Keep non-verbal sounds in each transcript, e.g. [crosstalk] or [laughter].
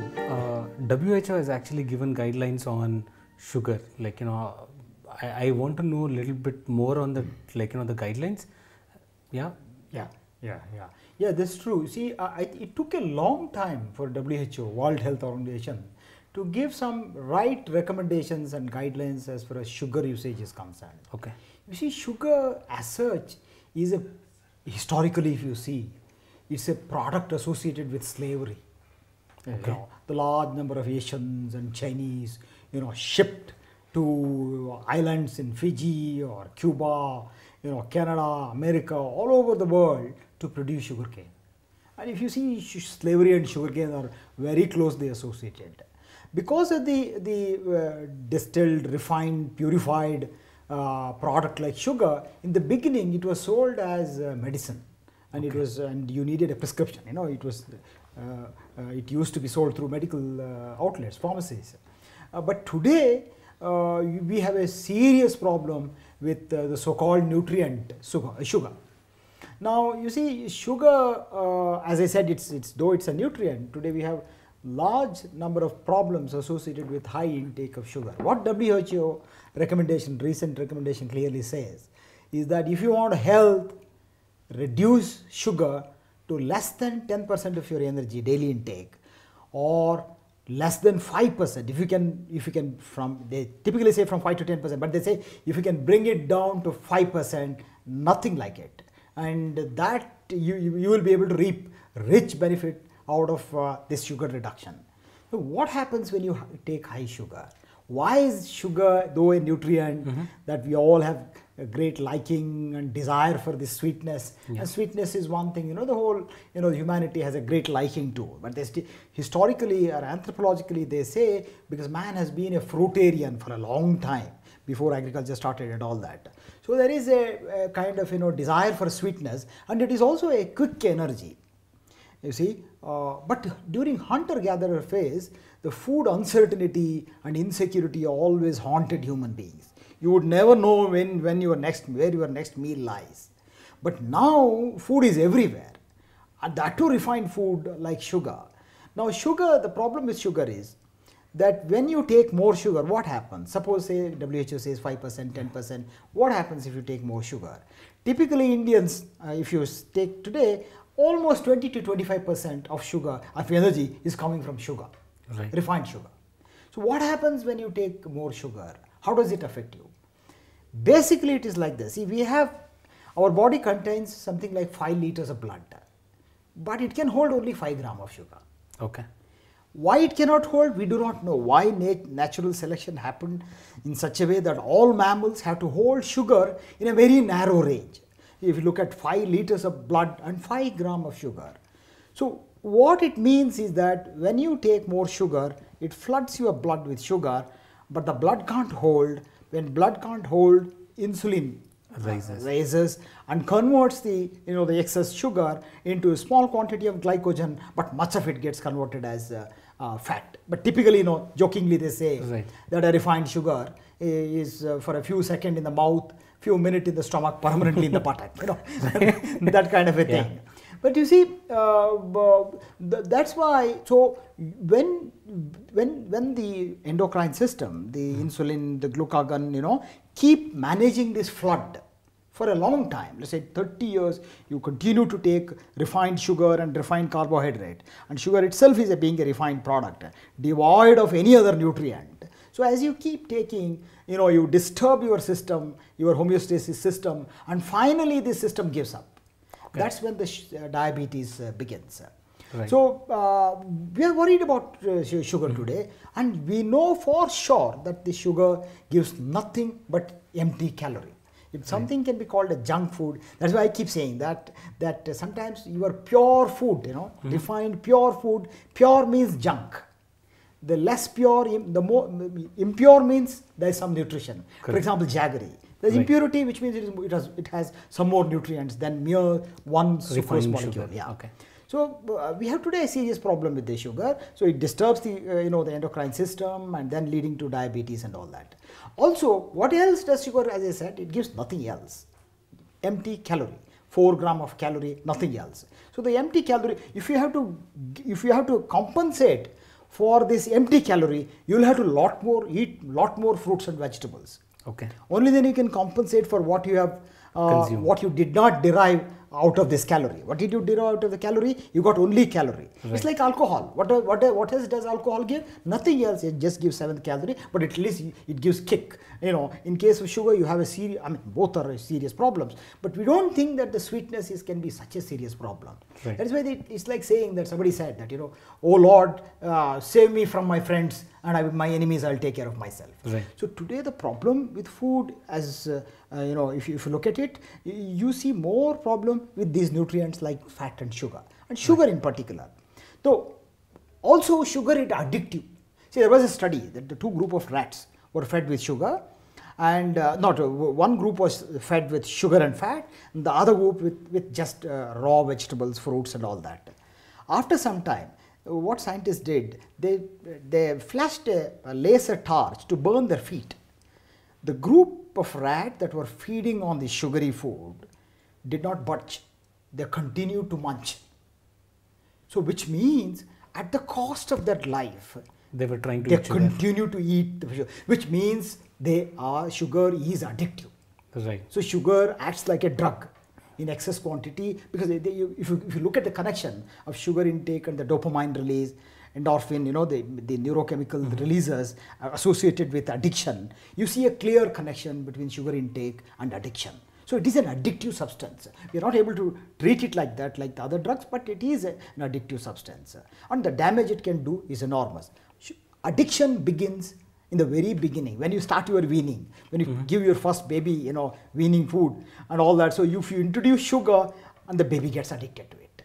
Raghu, uh, WHO has actually given guidelines on sugar. Like you know, I, I want to know a little bit more on the like you know the guidelines. Yeah. Yeah. Yeah. Yeah. Yeah, that's true. See, uh, I, it took a long time for WHO, World Health Organization, to give some right recommendations and guidelines as far as sugar usage is concerned. Okay. You see, sugar as such is a historically, if you see, it's a product associated with slavery. Okay. You know, the large number of Asians and Chinese, you know, shipped to islands in Fiji or Cuba, you know, Canada, America, all over the world to produce sugarcane. And if you see slavery and sugarcane are very closely associated. Because of the, the uh, distilled, refined, purified uh, product like sugar, in the beginning it was sold as uh, medicine and okay. it was and you needed a prescription you know it was uh, uh, it used to be sold through medical uh, outlets, pharmacies. but today, we have a serious problem with the so-called nutrient sugar. sugar. Now, you see, sugar, as I said, it's, it's though it's a nutrient, today we have large number of problems associated with high intake of sugar. What WHO recommendation, recent recommendation clearly says is that if you want health, reduce sugar to less than 10% of your energy daily intake or less than 5% if you can if you can from they typically say from 5 to 10% but they say if you can bring it down to 5% nothing like it and that you you will be able to reap rich benefit out of uh, this sugar reduction so what happens when you take high sugar why is sugar though a nutrient mm -hmm. that we all have a great liking and desire for this sweetness. Yeah. And sweetness is one thing, you know, the whole, you know, humanity has a great liking to. But they historically or anthropologically, they say because man has been a fruitarian for a long time before agriculture started and all that. So there is a, a kind of, you know, desire for sweetness and it is also a quick energy. You see, uh, but during hunter-gatherer phase, the food uncertainty and insecurity always haunted human beings you would never know when, when your next where your next meal lies. But now food is everywhere. And uh, that too refined food like sugar. Now sugar, the problem with sugar is that when you take more sugar, what happens? Suppose say WHO says 5%, 10%, what happens if you take more sugar? Typically Indians, uh, if you take today, almost 20 to 25% of sugar, of energy is coming from sugar, right. refined sugar. So what happens when you take more sugar? How does it affect you? Basically, it is like this. See, we have our body contains something like 5 liters of blood, but it can hold only 5 gram of sugar. Okay. Why it cannot hold, we do not know. Why nat natural selection happened in such a way that all mammals have to hold sugar in a very narrow range. If you look at 5 liters of blood and 5 gram of sugar. So, what it means is that when you take more sugar, it floods your blood with sugar, but the blood can't hold when blood can't hold, insulin uh, rises. rises and converts the you know the excess sugar into a small quantity of glycogen, but much of it gets converted as uh, uh, fat. But typically, you know, jokingly they say right. that a refined sugar uh, is uh, for a few seconds in the mouth, few minutes in the stomach, permanently in the body. You know, [laughs] that kind of a yeah. thing. But you see, uh, that's why, so when, when, when the endocrine system, the mm. insulin, the glucagon, you know, keep managing this flood, for a long time, let's say 30 years, you continue to take refined sugar and refined carbohydrate. And sugar itself is a, being a refined product, devoid of any other nutrient. So as you keep taking, you know, you disturb your system, your homeostasis system, and finally this system gives up. That's when the uh, diabetes uh, begins. Right. So uh, we are worried about uh, sugar mm-hmm. today, and we know for sure that the sugar gives nothing but empty calorie. If something right. can be called a junk food, that's why I keep saying that that uh, sometimes your pure food, you know, mm-hmm. pure food, pure means junk. The less pure, the more impure means there is some nutrition. Correct. For example, jaggery. There's right. impurity, which means it, is, it, has, it has some more nutrients than mere one sucrose molecule. Sugar. Yeah. Okay. So uh, we have today a serious problem with the sugar. So it disturbs the uh, you know the endocrine system and then leading to diabetes and all that. Also, what else does sugar? As I said, it gives nothing else. Empty calorie, four gram of calorie, nothing else. So the empty calorie, if you have to, if you have to compensate for this empty calorie, you will have to lot more eat, lot more fruits and vegetables. Okay. Only then you can compensate for what you have, uh, what you did not derive out of this calorie. What did you derive out of the calorie? You got only calorie. Right. It's like alcohol. What, uh, what, uh, what else does alcohol give? Nothing else. It just gives seventh calorie, but at least it gives kick. You know, in case of sugar, you have a serious, I mean, both are serious problems. But we don't think that the sweetness is can be such a serious problem. Right. That is why they, it's like saying that somebody said that, you know, oh Lord, uh, save me from my friends and I, my enemies I'll take care of myself. Right. So today the problem with food as uh, uh, you know if you, if you look at it you see more problem with these nutrients like fat and sugar and sugar right. in particular. Though also sugar is addictive. See there was a study that the two group of rats were fed with sugar and uh, not uh, one group was fed with sugar and fat and the other group with, with just uh, raw vegetables fruits and all that after some time what scientists did, they, they flashed a, a laser torch to burn their feet. The group of rats that were feeding on the sugary food did not budge, they continued to munch. So, which means at the cost of their life, they were trying to they continue to eat the sugar, which means they are sugar is addictive. Right. So, sugar acts like a drug in excess quantity because they, you, if, you, if you look at the connection of sugar intake and the dopamine release, endorphin, you know, the, the neurochemical mm -hmm. releases associated with addiction, you see a clear connection between sugar intake and addiction. So it is an addictive substance. We are not able to treat it like that, like the other drugs, but it is an addictive substance. And the damage it can do is enormous. Addiction begins in the very beginning when you start your weaning when you mm-hmm. give your first baby you know weaning food and all that so if you introduce sugar and the baby gets addicted to it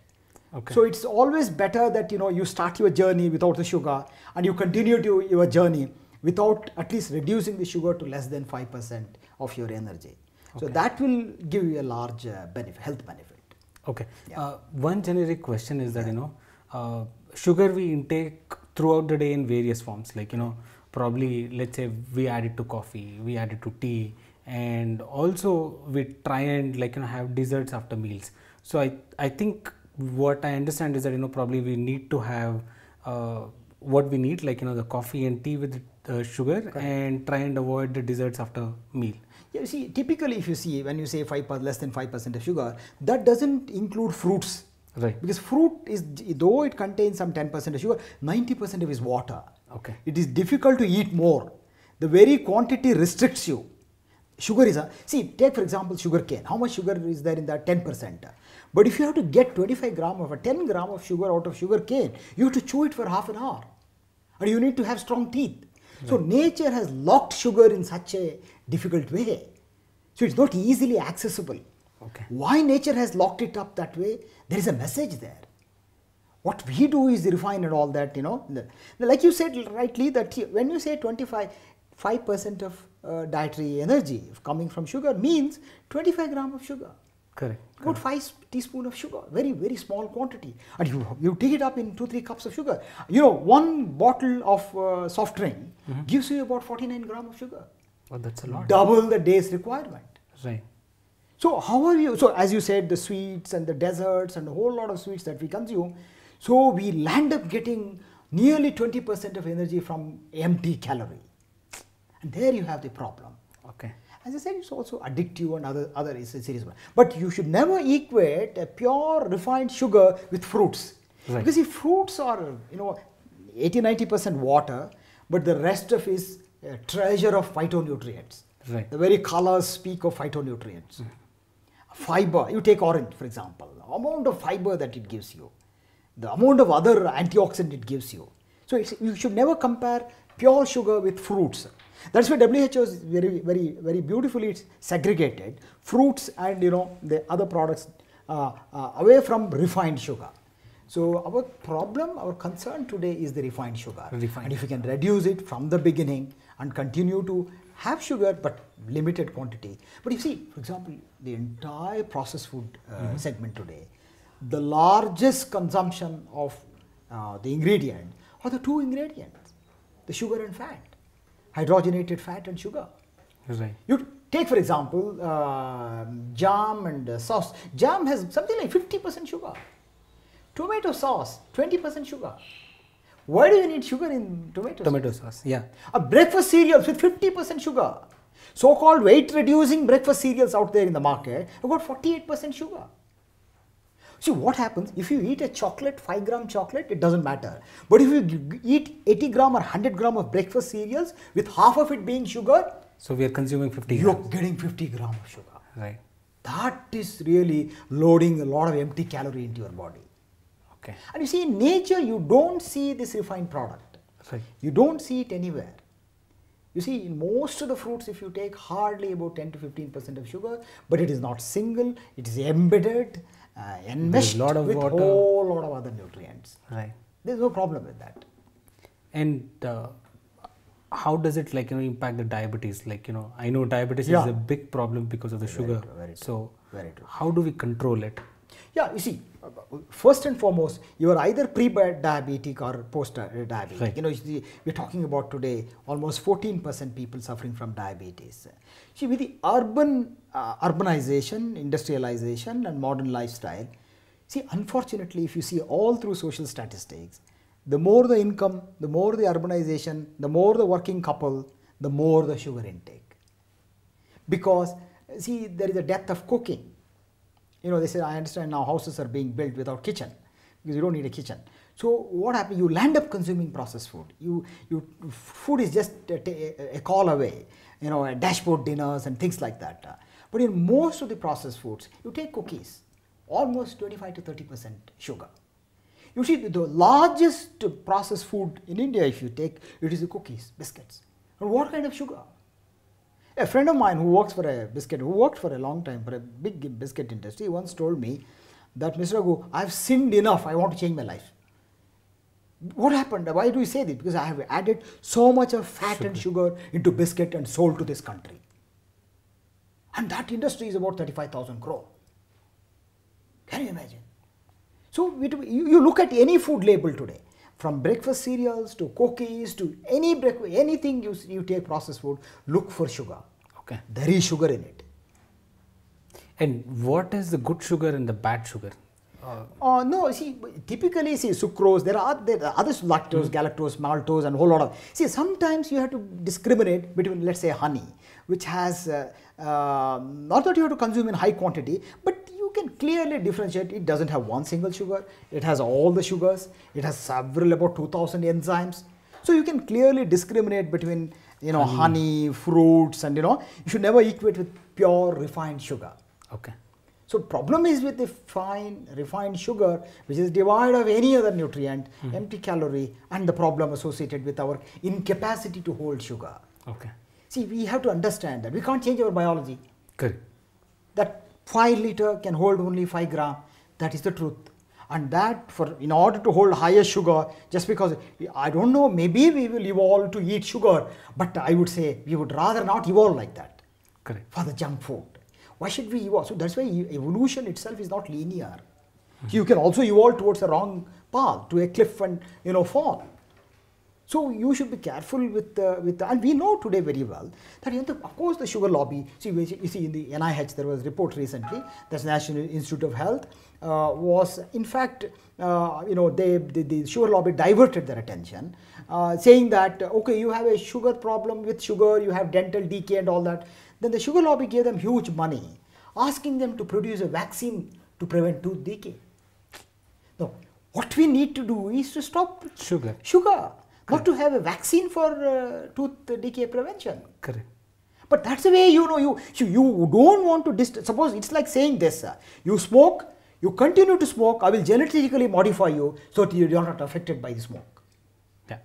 okay. so it's always better that you know you start your journey without the sugar and you continue to your journey without at least reducing the sugar to less than 5% of your energy okay. so that will give you a large uh, benefit health benefit okay yeah. uh, one generic question is that yeah. you know uh, sugar we intake throughout the day in various forms like you know probably let's say we add it to coffee we add it to tea and also we try and like you know have desserts after meals so i i think what i understand is that you know probably we need to have uh, what we need like you know the coffee and tea with uh, sugar Correct. and try and avoid the desserts after meal yeah, you see typically if you see when you say 5 less than 5% of sugar that doesn't include fruits Right. Because fruit is, though it contains some 10% of sugar, 90% of it is water. Okay. It is difficult to eat more. The very quantity restricts you. Sugar is a, see, take for example sugar cane. How much sugar is there in that? 10%. But if you have to get 25 gram of a 10 gram of sugar out of sugar cane, you have to chew it for half an hour. And you need to have strong teeth. Right. So nature has locked sugar in such a difficult way. So it's not easily accessible. Okay. Why nature has locked it up that way? There is a message there. What we do is refine and all that, you know. Like you said rightly that when you say 25, 5% of uh, dietary energy coming from sugar means 25 gram of sugar. Correct. About 5 teaspoon of sugar, very, very small quantity. And you, you take it up in 2-3 cups of sugar. You know, one bottle of uh, soft drink mm -hmm. gives you about 49 gram of sugar. Well, that's a lot. Double the day's requirement. Right. So how are you, so as you said, the sweets and the desserts and a whole lot of sweets that we consume, so we land up getting nearly 20% of energy from empty calorie. And there you have the problem. Okay. As I said, it's also addictive and other, other is a serious one. But you should never equate a pure refined sugar with fruits. Right. Because if fruits are, you know, 80-90% water, but the rest of is a treasure of phytonutrients. Right. The very colors speak of phytonutrients. Mm. Fiber, you take orange for example, amount of fiber that it gives you the amount of other antioxidant it gives you. So you should never compare pure sugar with fruits. That's why WHO is very, very, very beautifully segregated fruits and you know the other products uh, uh, away from refined sugar. So our problem, our concern today is the refined sugar. Refined. And if we can reduce it from the beginning and continue to have sugar but limited quantity. But you see, for example, the entire processed food uh, mm -hmm. segment today the largest consumption of uh, the ingredient are the two ingredients, the sugar and fat, hydrogenated fat and sugar. Right. You take for example uh, jam and uh, sauce. Jam has something like 50% sugar. Tomato sauce, 20% sugar. Why do you need sugar in tomato? Tomato sauce? yeah. A breakfast cereals with 50% sugar. So-called weight-reducing breakfast cereals out there in the market have got 48% sugar. See what happens if you eat a chocolate, 5 gram chocolate, it doesn't matter. But if you eat 80 gram or 100 gram of breakfast cereals with half of it being sugar, so we are consuming 50 You're getting 50 gram of sugar. Right. That is really loading a lot of empty calorie into your body. Okay. And you see in nature you don't see this refined product. Right. You don't see it anywhere. You see, in most of the fruits, if you take hardly about 10 to 15 percent of sugar, but it is not single, it is embedded, uh, enmeshed lot of with water. whole lot of other nutrients. Right. There's no problem with that. And uh, how does it like you know impact the diabetes? Like you know, I know diabetes yeah. is a big problem because of the very sugar. True, very true, so very true. How do we control it? Yeah, you see, first and foremost, you are either pre-diabetic or post-diabetic. Right. You know, we're talking about today almost 14% people suffering from diabetes. See, with the urban uh, urbanization, industrialization, and modern lifestyle, see, unfortunately, if you see all through social statistics, the more the income, the more the urbanization, the more the working couple, the more the sugar intake. Because, see, there is a depth of cooking you know, they said, I understand now houses are being built without kitchen because you don't need a kitchen. So what happens? You land up consuming processed food. You, you food is just a, call away. You know, dashboard dinners and things like that. But in most of the processed foods, you take cookies, almost 25 to 30 percent sugar. You see, the largest processed food in India, if you take, it is the cookies, biscuits. And what kind of sugar? A friend of mine who works for a biscuit, who worked for a long time for a big biscuit industry, once told me that, Mr. Raghu, I've sinned enough, I want to change my life. What happened? Why do you say this? Because I have added so much of fat sugar. and sugar into biscuit and sold to this country. And that industry is about 35,000 crore. Can you imagine? So, you, you look at any food label today, from breakfast cereals to cookies to any breakfast, anything you, you take processed food, look for sugar. Okay. There is sugar in it. And what is the good sugar and the bad sugar? Uh, uh, no, see, typically, see, sucrose, there are, there are others, lactose, mm. galactose, maltose, and whole lot of. See, sometimes you have to discriminate between, let's say, honey, which has, uh, uh, not that you have to consume in high quantity, but you can clearly differentiate. It doesn't have one single sugar, it has all the sugars, it has several, about 2000 enzymes. So you can clearly discriminate between, you know, honey, hmm. honey fruits, and, you know, you should never equate with pure refined sugar. Okay. So problem is with the fine refined sugar, which is devoid of any other nutrient, mm -hmm. empty calorie, and the problem associated with our incapacity to hold sugar. Okay. See, we have to understand that we can't change our biology. Good. That five liter can hold only five gram. That is the truth. And that for in order to hold higher sugar, just because I don't know, maybe we will evolve to eat sugar, but I would say we would rather not evolve like that. Correct. For the junk food. Why should we evolve? So that's why evolution itself is not linear. Mm -hmm. You can also evolve towards a wrong path, to a cliff and you know fall. So you should be careful with the, with the, and we know today very well that the, of course the sugar lobby. See, you see in the NIH there was a report recently. That's National Institute of Health uh, was in fact uh, you know they, they, the sugar lobby diverted their attention, uh, saying that okay you have a sugar problem with sugar, you have dental decay and all that. Then the sugar lobby gave them huge money, asking them to produce a vaccine to prevent tooth decay. Now, what we need to do is to stop sugar. Sugar. Correct. Not to have a vaccine for uh, tooth decay prevention. Correct. But that's the way you know you you, you don't want to dist suppose it's like saying this uh, you smoke you continue to smoke I will genetically modify you so that you are not affected by the smoke. Yeah,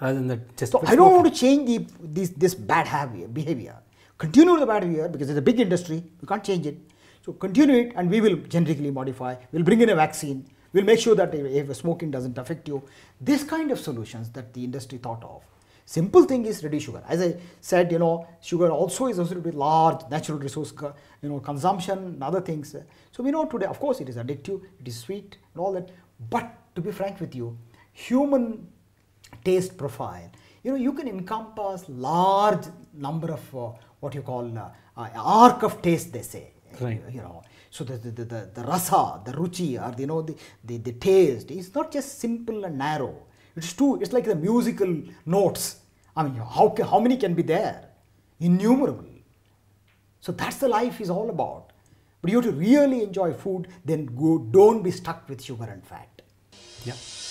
rather than that. Just so I don't want to change the, this this bad behavior. Continue the battery because it's a big industry, we can't change it. So continue it and we will genetically modify, we'll bring in a vaccine, we'll make sure that if smoking doesn't affect you. This kind of solutions that the industry thought of. Simple thing is ready sugar. As I said, you know, sugar also is associated with large natural resource, uh, you know, consumption and other things. So we know today, of course, it is addictive, it is sweet and all that. But to be frank with you, human taste profile, you know, you can encompass large number of uh, what you call uh, uh, arc of taste, they say. Right. You know, so the, the, the, the, rasa, the ruchi, or the, you know, the, the, the taste is not just simple and narrow. It's too, it's like the musical notes. I mean, how, how many can be there? Innumerable. So that's the life is all about. But you have to really enjoy food, then go, don't be stuck with sugar and fat. Yeah.